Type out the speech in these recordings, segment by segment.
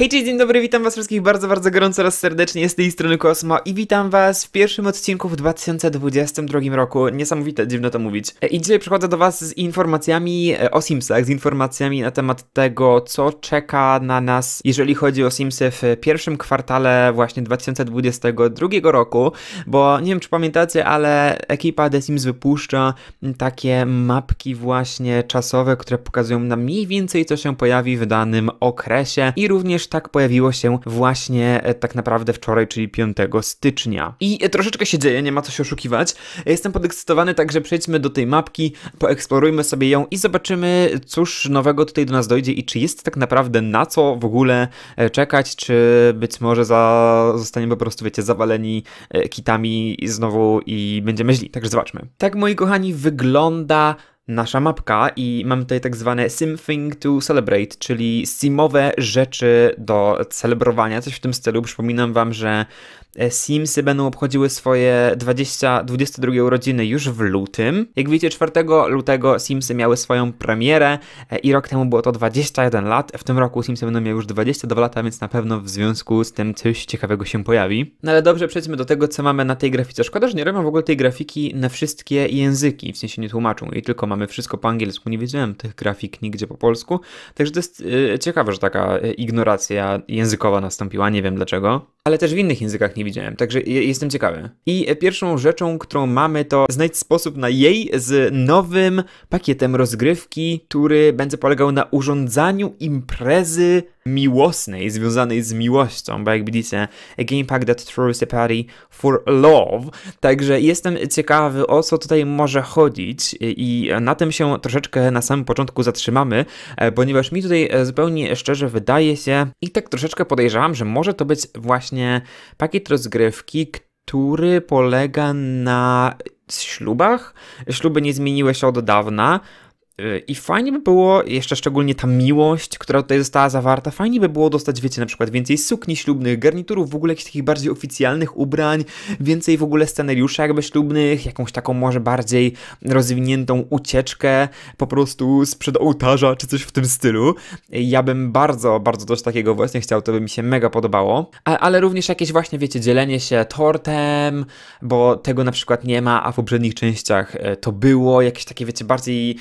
Hej, cześć, dzień dobry, witam was wszystkich bardzo, bardzo gorąco oraz serdecznie z tej strony Kosmo i witam was w pierwszym odcinku w 2022 roku. Niesamowite, dziwno to mówić. E, I dzisiaj przychodzę do was z informacjami e, o Simsach, z informacjami na temat tego, co czeka na nas, jeżeli chodzi o Simsy w pierwszym kwartale właśnie 2022 roku, bo nie wiem, czy pamiętacie, ale ekipa The Sims wypuszcza takie mapki właśnie czasowe, które pokazują nam mniej więcej, co się pojawi w danym okresie i również tak pojawiło się właśnie e, tak naprawdę wczoraj, czyli 5 stycznia. I e, troszeczkę się dzieje, nie ma co się oszukiwać. E, jestem podekscytowany, także przejdźmy do tej mapki, poeksplorujmy sobie ją i zobaczymy, cóż nowego tutaj do nas dojdzie i czy jest tak naprawdę na co w ogóle czekać, czy być może za... zostaniemy po prostu, wiecie, zawaleni kitami znowu i będziemy źli. Także zobaczmy. Tak, moi kochani, wygląda nasza mapka i mamy tutaj tak zwane Simthing to Celebrate, czyli simowe rzeczy do celebrowania, coś w tym stylu. Przypominam wam, że e, Simsy będą obchodziły swoje 20, 22 urodziny już w lutym. Jak wiecie, 4 lutego Simsy miały swoją premierę e, i rok temu było to 21 lat. W tym roku Simsy będą miały już 22 lata, więc na pewno w związku z tym coś ciekawego się pojawi. No ale dobrze, przejdźmy do tego, co mamy na tej grafice. Szkoda, że nie robią w ogóle tej grafiki na wszystkie języki, w sensie nie tłumaczą i tylko mamy mamy wszystko po angielsku, nie wiedziałem tych grafik nigdzie po polsku, także to jest y, ciekawe, że taka y, ignoracja językowa nastąpiła, nie wiem dlaczego ale też w innych językach nie widziałem, także jestem ciekawy. I e, pierwszą rzeczą, którą mamy, to znajdź sposób na jej z nowym pakietem rozgrywki, który będzie polegał na urządzaniu imprezy miłosnej, związanej z miłością, bo jak widzicie, a game pack that throws a party for love. Także jestem ciekawy, o co tutaj może chodzić e, i na tym się troszeczkę na samym początku zatrzymamy, e, ponieważ mi tutaj zupełnie szczerze wydaje się i tak troszeczkę podejrzewam, że może to być właśnie właśnie pakiet rozgrywki, który polega na ślubach. Śluby nie zmieniły się od dawna, Y, I fajnie by było, jeszcze szczególnie ta miłość, która tutaj została zawarta, fajnie by było dostać, wiecie, na przykład więcej sukni ślubnych, garniturów, w ogóle jakichś takich bardziej oficjalnych ubrań, więcej w ogóle scenariuszy jakby ślubnych, jakąś taką może bardziej rozwiniętą ucieczkę po prostu sprzed ołtarza, czy coś w tym stylu. Ja bym bardzo, bardzo coś takiego właśnie chciał, to by mi się mega podobało. A, ale również jakieś właśnie, wiecie, dzielenie się tortem, bo tego na przykład nie ma, a w poprzednich częściach y, to było, jakieś takie, wiecie, bardziej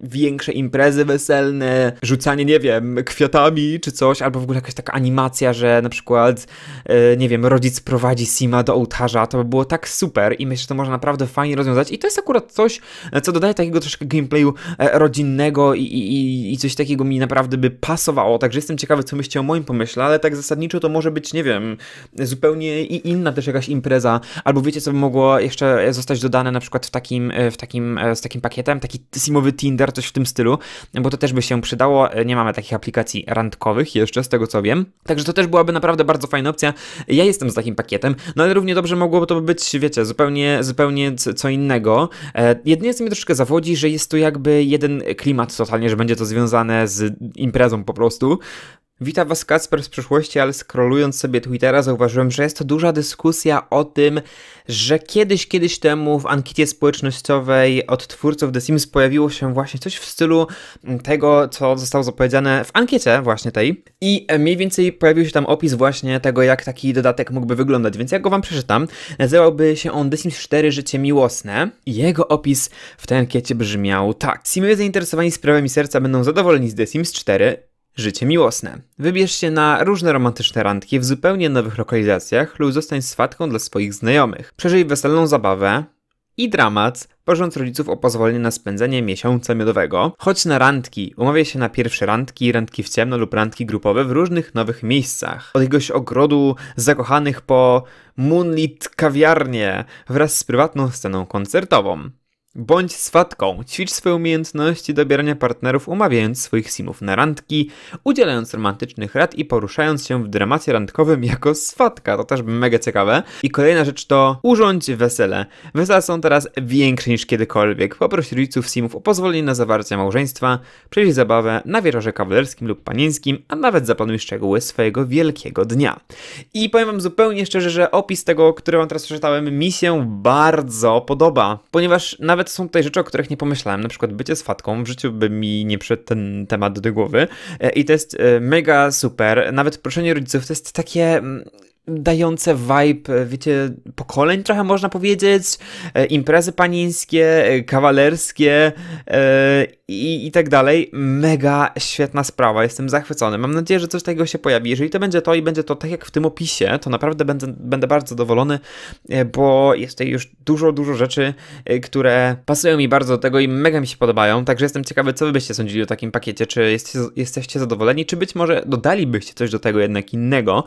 większe imprezy weselne, rzucanie, nie wiem, kwiatami czy coś, albo w ogóle jakaś taka animacja, że na przykład, e, nie wiem, rodzic prowadzi Sima do ołtarza, to by było tak super i myślę, że to można naprawdę fajnie rozwiązać i to jest akurat coś, e, co dodaje takiego troszkę gameplayu e, rodzinnego i, i, i coś takiego mi naprawdę by pasowało, także jestem ciekawy, co myślicie o moim pomyśle, ale tak zasadniczo to może być, nie wiem, zupełnie i inna też jakaś impreza, albo wiecie, co by mogło jeszcze zostać dodane na przykład w takim, w takim, z takim pakietem, taki simowy Tinder, coś w tym stylu, bo to też by się przydało. E, nie mamy takich aplikacji randkowych jeszcze, z tego co wiem. Także to też byłaby naprawdę bardzo fajna opcja. Ja jestem z takim pakietem, no ale równie dobrze mogłoby to być, wiecie, zupełnie, zupełnie co innego. E, jedynie co mnie troszeczkę zawodzi, że jest to jakby jeden klimat totalnie, że będzie to związane z imprezą po prostu. Witam Was Kacper z przyszłości, ale scrollując sobie Twittera zauważyłem, że jest to duża dyskusja o tym, że kiedyś, kiedyś temu w ankiecie społecznościowej od twórców The Sims pojawiło się właśnie coś w stylu tego, co zostało zapowiedziane w ankiecie właśnie tej i e, mniej więcej pojawił się tam opis właśnie tego, jak taki dodatek mógłby wyglądać, więc ja go Wam przeczytam. Nazywałby się on The Sims 4 Życie Miłosne i jego opis w tej ankiecie brzmiał tak. Simowie zainteresowani sprawami serca będą zadowoleni z The Sims 4, Życie miłosne. Wybierz się na różne romantyczne randki w zupełnie nowych lokalizacjach lub zostań swatką dla swoich znajomych. Przeżyj weselną zabawę i dramat, prosząc rodziców o pozwolenie na spędzenie miesiąca miodowego. Chodź na randki. Umawiaj się na pierwsze randki, randki w ciemno lub randki grupowe w różnych nowych miejscach. Od jakiegoś ogrodu zakochanych po Moonlit kawiarnie wraz z prywatną sceną koncertową. Bądź swatką, ćwicz swoje umiejętności dobierania partnerów, umawiając swoich simów na randki, udzielając romantycznych rad i poruszając się w dramacie randkowym jako swatka. To też mega ciekawe. I kolejna rzecz to urządź wesele. Wesela są teraz większe niż kiedykolwiek. Poproś rodziców simów o pozwolenie na zawarcie małżeństwa, przejść zabawę na wieczorze kawalerskim lub panieńskim, a nawet zaplanuj szczegóły swojego wielkiego dnia. I powiem wam zupełnie szczerze, że opis tego, który wam teraz przeczytałem, mi się bardzo podoba, ponieważ nawet ale to są tutaj rzeczy, o których nie pomyślałem. Na przykład bycie swatką w życiu by mi nie przyszedł ten temat do głowy. E, I to jest e, mega super. Nawet proszenie rodziców to jest takie mm, dające vibe, e, wiecie, pokoleń trochę można powiedzieć, e, imprezy panińskie, e, kawalerskie i, i tak dalej. Mega świetna sprawa, jestem zachwycony. Mam nadzieję, że coś takiego się pojawi. Jeżeli to będzie to i będzie to tak jak w tym opisie, to naprawdę będę, będę bardzo zadowolony, bo jest tutaj już dużo, dużo rzeczy, które pasują mi bardzo do tego i mega mi się podobają, także jestem ciekawy, co wy byście sądzili o takim pakiecie, czy jesteście, jesteście zadowoleni, czy być może dodalibyście coś do tego jednak innego,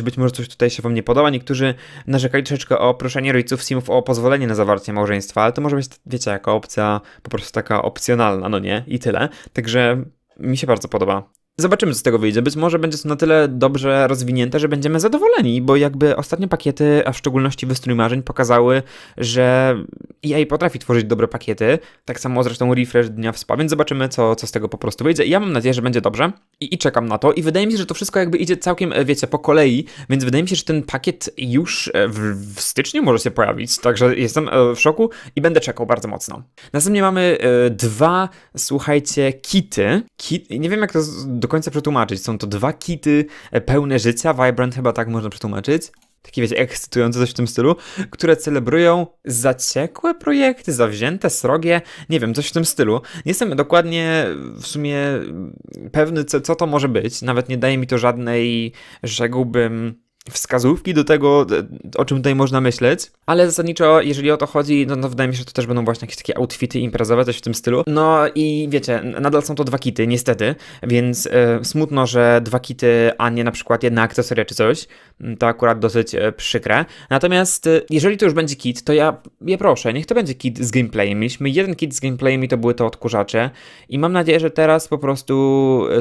czy być może coś tutaj się Wam nie podoba. Niektórzy narzekali troszeczkę o proszenie rodziców Simów o pozwolenie na zawarcie małżeństwa, ale to może być, wiecie, jaka opcja po prostu taka opcjonalna, no nie? I tyle. Także mi się bardzo podoba Zobaczymy, co z tego wyjdzie. Być może będzie to na tyle dobrze rozwinięte, że będziemy zadowoleni, bo jakby ostatnie pakiety, a w szczególności wystrój marzeń, pokazały, że i e potrafi tworzyć dobre pakiety. Tak samo zresztą refresh dnia wspa, więc zobaczymy, co, co z tego po prostu wyjdzie. ja mam nadzieję, że będzie dobrze I, i czekam na to. I wydaje mi się, że to wszystko jakby idzie całkiem, e, wiecie, po kolei, więc wydaje mi się, że ten pakiet już e, w, w styczniu może się pojawić. Także jestem w szoku i będę czekał bardzo mocno. Następnie mamy dwa, słuchajcie, kity. Kit, nie wiem, jak to dokładnie końca przetłumaczyć. Są to dwa kity e, pełne życia, Vibrant chyba tak można przetłumaczyć takie wiecie, ekscytujące coś w tym stylu, które celebrują zaciekłe projekty, zawzięte, srogie, nie wiem, coś w tym stylu. Nie jestem dokładnie w sumie pewny, co, co to może być, nawet nie daje mi to żadnej, rzekłbym, wskazówki do tego, e, o czym tutaj można myśleć, ale zasadniczo, jeżeli o to chodzi, no, no wydaje mi się, że to też będą właśnie jakieś takie outfity imprezowe, coś w tym stylu. No i wiecie, nadal są to dwa kity, niestety, więc e, smutno, że dwa kity, a nie na przykład jedna akcesoria czy coś, to akurat dosyć e, przykre. Natomiast jeżeli to już będzie kit, to ja je proszę, niech to będzie kit z gameplayem. Mieliśmy jeden kit z gameplayem i to były te odkurzacze i mam nadzieję, że teraz po prostu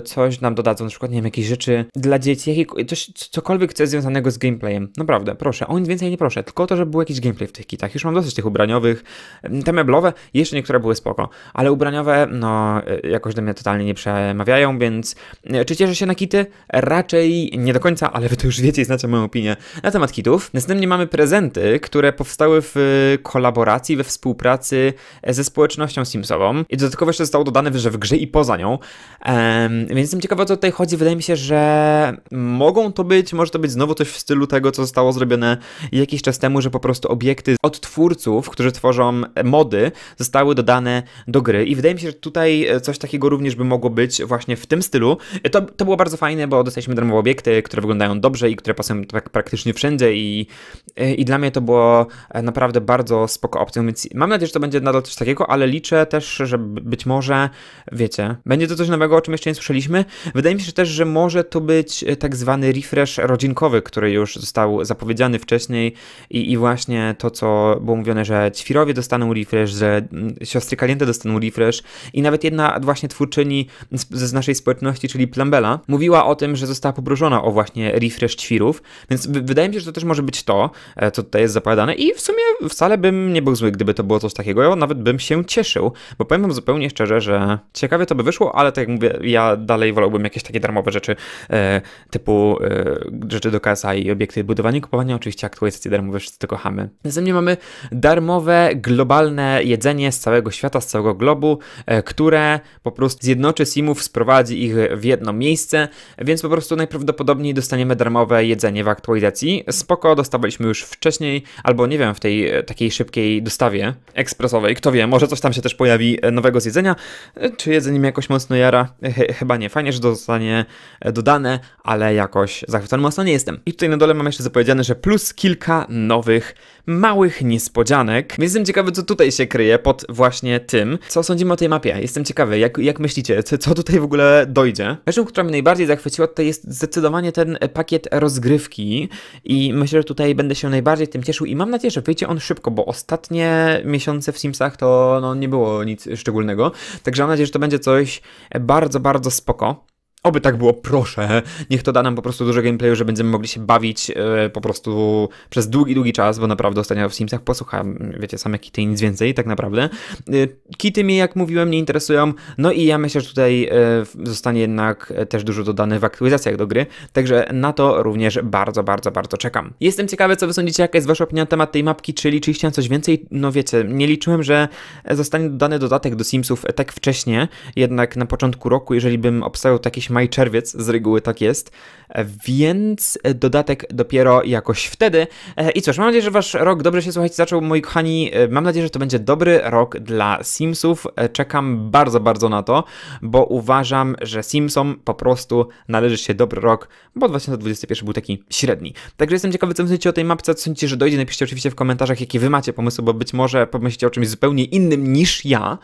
coś nam dodadzą, na przykład, nie wiem, jakieś rzeczy dla dzieci, jakieś, coś, cokolwiek, co jest związane fajnego z gameplayem. Naprawdę, proszę. O nic więcej nie proszę, tylko o to, żeby był jakiś gameplay w tych kitach. Już mam dosyć tych ubraniowych. Te meblowe, jeszcze niektóre były spoko, ale ubraniowe, no, e, jakoś do mnie totalnie nie przemawiają, więc e, czy cieszę się na kity? Raczej nie do końca, ale wy to już wiecie i znacie moją opinię na temat kitów. Następnie mamy prezenty, które powstały w e, kolaboracji, we współpracy ze społecznością Simsową i dodatkowo jeszcze zostało dodane, że w grze i poza nią. Um, więc jestem ciekawa, o co tutaj chodzi. Wydaje mi się, że mogą to być, może to być znowu coś w stylu tego, co zostało zrobione jakiś czas temu, że po prostu obiekty od twórców, którzy tworzą mody, zostały dodane do gry. I wydaje mi się, że tutaj e, coś takiego również by mogło być właśnie w tym stylu. E, to, to było bardzo fajne, bo dostaliśmy darmowe obiekty, które wyglądają dobrze i które pasują tak praktycznie wszędzie i, e, i dla mnie to było naprawdę bardzo spoko opcją, więc mam nadzieję, że to będzie nadal coś takiego, ale liczę też, że być może, wiecie, będzie to coś nowego, o czym jeszcze nie słyszeliśmy. Wydaje mi się też, że może to być tak zwany refresh rodzinkowy, który już został zapowiedziany wcześniej i, i właśnie to, co było mówione, że ćwirowie dostaną refresh, że mm, siostry Kaliente dostaną refresh i nawet jedna właśnie twórczyni z, z naszej społeczności, czyli Plambela, mówiła o tym, że została poproszona o właśnie refresh ćwirów, więc wydaje mi się, że to też może być to, e, co tutaj jest zapowiadane i w sumie wcale bym nie był zły, gdyby to było coś takiego, ja nawet bym się cieszył, bo powiem wam zupełnie szczerze, że ciekawie to by wyszło, ale tak jak mówię, ja dalej wolałbym jakieś takie darmowe rzeczy e, typu e, rzeczy do KS i obiekty budowania i kupowania, oczywiście aktualizacje darmowe, wszyscy to kochamy. Następnie mamy darmowe, globalne jedzenie z całego świata, z całego globu, e, które po prostu zjednoczy simów, sprowadzi ich w jedno miejsce, więc po prostu najprawdopodobniej dostaniemy darmowe jedzenie w aktualizacji. Spoko, dostawaliśmy już wcześniej, albo nie wiem, w tej e, takiej szybkiej dostawie ekspresowej, kto wie, może coś tam się też pojawi e, nowego z jedzenia, czy jedzenie mi jakoś mocno jara, chyba nie, fajnie, że to zostanie dodane, ale jakoś zachwycony mocno nie jestem. I tutaj na dole mam jeszcze zapowiedziane, że plus kilka nowych, małych niespodzianek. Więc jestem ciekawy, co tutaj się kryje pod właśnie tym. Co sądzimy o tej mapie? Jestem ciekawy, jak, jak myślicie, co, co tutaj w ogóle dojdzie? Rzeczą, która mnie najbardziej zachwyciła, to jest zdecydowanie ten e, pakiet rozgrywki i myślę, że tutaj będę się najbardziej tym cieszył i mam nadzieję, że wyjdzie on szybko, bo ostatnie miesiące w Simsach to no, nie było nic szczególnego. Także mam nadzieję, że to będzie coś bardzo, bardzo spoko. Oby tak było, proszę. Niech to da nam po prostu dużo gameplayu, że będziemy mogli się bawić yy, po prostu przez długi, długi czas, bo naprawdę ostatnio w Simsach posłuchałem, wiecie, same kity i nic więcej, tak naprawdę. Yy, kity mnie, jak mówiłem, nie interesują, no i ja myślę, że tutaj yy, zostanie jednak też dużo dodane w aktualizacjach do gry, także na to również bardzo, bardzo, bardzo czekam. Jestem ciekawy, co wy sądzicie, jaka jest wasza opinia na temat tej mapki, czy liczyliście na coś więcej? No wiecie, nie liczyłem, że zostanie dodany dodatek do Simsów tak wcześnie, jednak na początku roku, jeżeli bym obstawiał jakieś maj, czerwiec, z reguły tak jest, e, więc e, dodatek dopiero jakoś wtedy. E, I cóż, mam nadzieję, że wasz rok dobrze się, słuchajcie, zaczął, moi kochani. Mam nadzieję, że to będzie dobry rok dla Simsów. Czekam bardzo, bardzo na to, bo uważam, że Simsom po prostu należy się dobry rok, bo 2021 był taki średni. Także jestem ciekawy, co myślicie o tej mapce, co sądzicie, że dojdzie. Napiszcie oczywiście w komentarzach, jakie wy macie pomysły, bo być może pomyślicie o czymś zupełnie innym niż ja.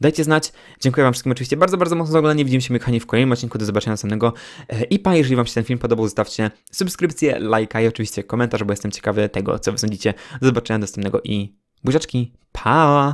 Dajcie znać. Dziękuję Wam wszystkim oczywiście bardzo, bardzo mocno za oglądanie. Widzimy się, kochani, w kolejnym odcinku. Do zobaczenia następnego. E, I pa, jeżeli Wam się ten film podobał, zostawcie subskrypcję, lajka i oczywiście komentarz, bo jestem ciekawy tego, co Wy sądzicie. Do zobaczenia następnego i buziaczki. Pa!